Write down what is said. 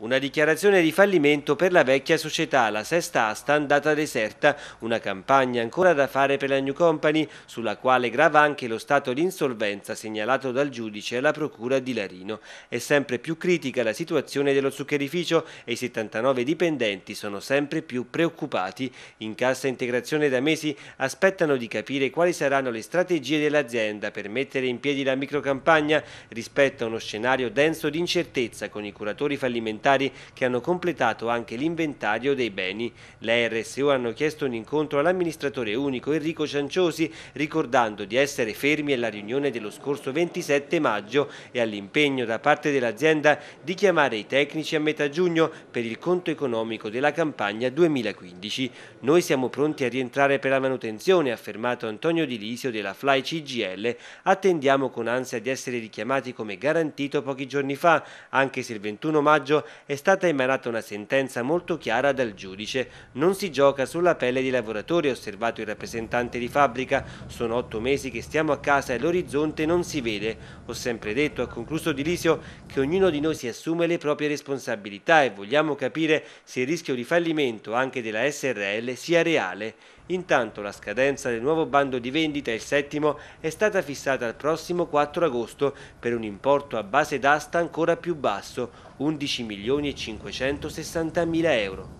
Una dichiarazione di fallimento per la vecchia società, la sesta asta andata deserta, una campagna ancora da fare per la New Company, sulla quale grava anche lo stato di insolvenza segnalato dal giudice alla procura di Larino. È sempre più critica la situazione dello zuccherificio e i 79 dipendenti sono sempre più preoccupati. In cassa integrazione da mesi aspettano di capire quali saranno le strategie dell'azienda per mettere in piedi la microcampagna rispetto a uno scenario denso di incertezza con i curatori fallimentari parlamentari che hanno completato anche l'inventario dei beni. Le RSU hanno chiesto un incontro all'amministratore unico Enrico Cianciosi ricordando di essere fermi alla riunione dello scorso 27 maggio e all'impegno da parte dell'azienda di chiamare i tecnici a metà giugno per il conto economico della campagna 2015. Noi siamo pronti a rientrare per la manutenzione, ha affermato Antonio Di Lisio della Fly CGL. Attendiamo con ansia di essere richiamati come garantito pochi giorni fa, anche se il 21 maggio è stata emanata una sentenza molto chiara dal giudice. Non si gioca sulla pelle dei lavoratori, ha osservato il rappresentante di fabbrica. Sono otto mesi che stiamo a casa e l'orizzonte non si vede. Ho sempre detto, ha concluso Dilisio, che ognuno di noi si assume le proprie responsabilità e vogliamo capire se il rischio di fallimento anche della SRL sia reale. Intanto la scadenza del nuovo bando di vendita, il settimo, è stata fissata al prossimo 4 agosto per un importo a base d'asta ancora più basso, 11.560.000 euro.